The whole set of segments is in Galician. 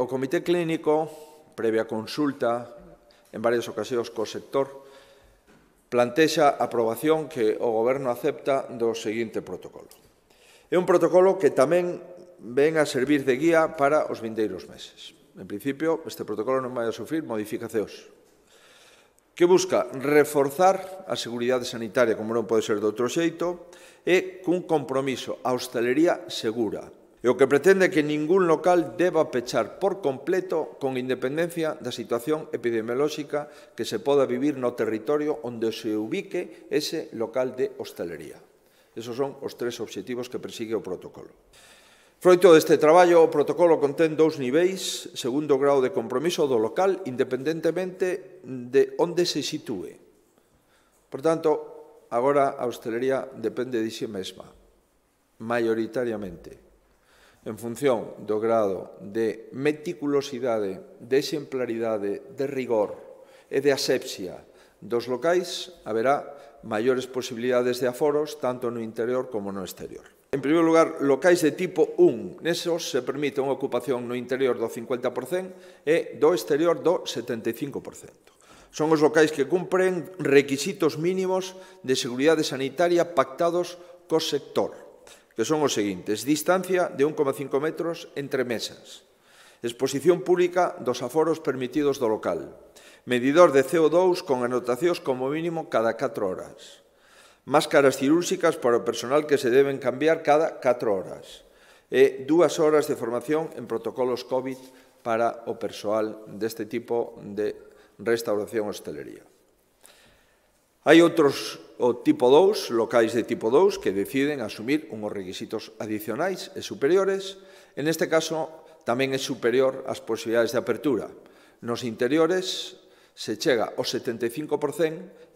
o Comité Clínico, previa consulta en varias ocasións co sector, plantexa a aprobación que o Goberno acepta do seguinte protocolo. É un protocolo que tamén ven a servir de guía para os vindeiros meses. En principio, este protocolo non vai a sufrir modificacións. Que busca reforzar a seguridade sanitaria, como non pode ser de outro xeito, e cun compromiso a hostalería segura, e o que pretende que ningún local deba pechar por completo con independencia da situación epidemiolóxica que se poda vivir no territorio onde se ubique ese local de hostelería. Esos son os tres obxectivos que persigue o protocolo. Froito deste traballo, o protocolo contén dous niveis, segundo grau de compromiso do local, independentemente de onde se sitúe. Por tanto, agora a hostelería depende de si mesma, maioritariamente en función do grado de meticulosidade, de exemplaridade, de rigor e de asepsia dos locais, haberá maiores posibilidades de aforos tanto no interior como no exterior. En primeiro lugar, locais de tipo 1. Nesos se permite unha ocupación no interior do 50% e do exterior do 75%. Son os locais que cumpren requisitos mínimos de seguridade sanitaria pactados co sector que son os seguintes. Distancia de 1,5 metros entre mesas. Exposición pública dos aforos permitidos do local. Medidor de CO2 con anotacións como mínimo cada 4 horas. Máscaras cirúrxicas para o personal que se deben cambiar cada 4 horas. E dúas horas de formación en protocolos COVID para o persoal deste tipo de restauración hostelería. Hai outros o tipo 2, locais de tipo 2, que deciden asumir unhos requisitos adicionais e superiores. En este caso, tamén é superior ás posibilidades de apertura. Nos interiores se chega ao 75%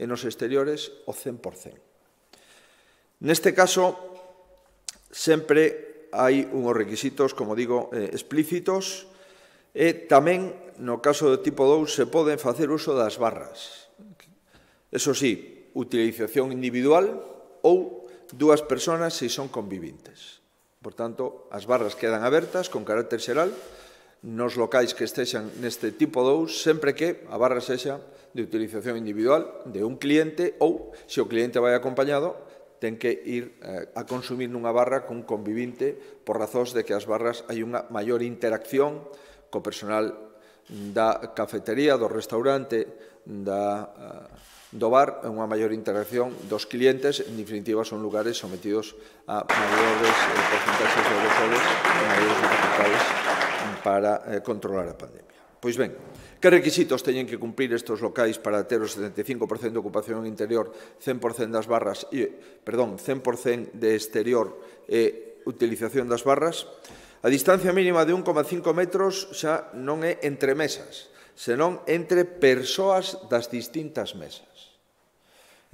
e nos exteriores ao 100%. Neste caso, sempre hai unhos requisitos, como digo, eh, explícitos, e tamén, no caso do tipo 2, se poden facer uso das barras Eso sí, utilización individual ou dúas personas se son convivintes. Por tanto, as barras quedan abertas con carácter xeral nos locais que estexan neste tipo 2 sempre que a barra sexa de utilización individual de un cliente ou, se o cliente vai acompañado, ten que ir eh, a consumir nunha barra cun convivinte por razóns de que as barras hai unha maior interacción co personal da cafetería, do restaurante, da... Eh, do bar e unha maior integración dos clientes, en definitiva son lugares sometidos a maiores eh, porcentaxes de agresores e maiores dificultades para eh, controlar a pandemia. Pois ben, que requisitos teñen que cumplir estes locais para ter o 75% de ocupación interior, 100% das barras e, perdón, 100% de exterior e utilización das barras? A distancia mínima de 1,5 metros xa non é entre mesas, senón entre persoas das distintas mesas.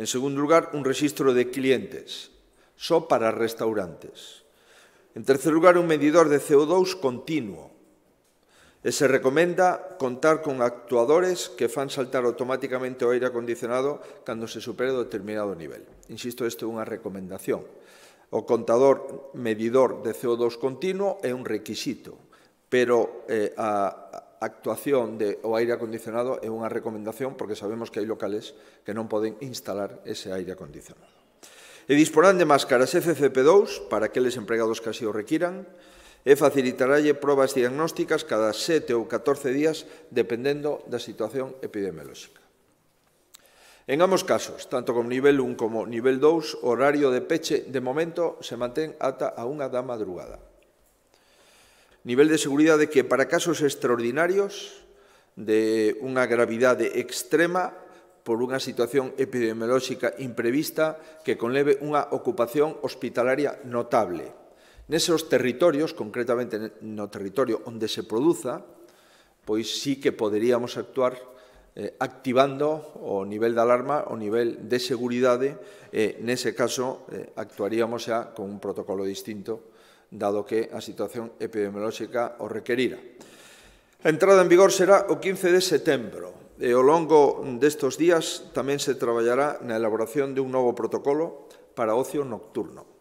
En segundo lugar, un registro de clientes, só para restaurantes. En terceiro lugar, un medidor de CO2 continuo, e se recomenda contar con actuadores que fan saltar automáticamente o aire acondicionado cando se supere determinado nivel. Insisto, isto é unha recomendación. O contador medidor de CO2 continuo é un requisito, pero eh, a, actuación de o aire acondicionado é unha recomendación porque sabemos que hai locales que non poden instalar ese aire acondicionado. E disporán de máscaras FFP2 para aqueles empregados que así o requiran e facilitaralle probas diagnósticas cada 7 ou 14 días dependendo da situación epidemiolóxica. En ambos casos, tanto como nivel 1 como nivel 2, o horario de peche de momento se mantén ata a unha da madrugada nivel de seguridade que para casos extraordinarios de unha gravidade extrema por unha situación epidemiolóxica imprevista que conleve unha ocupación hospitalaria notable. Nesos territorios, concretamente no territorio onde se produza, pois sí que poderíamos actuar eh, activando o nivel de alarma, o nivel de seguridade, eh, nese caso eh, actuaríamos xa con un protocolo distinto dado que a situación epidemiolóxica o requerira. A entrada en vigor será o 15 de setembro e ao longo destos días tamén se traballará na elaboración de un novo protocolo para ocio nocturno.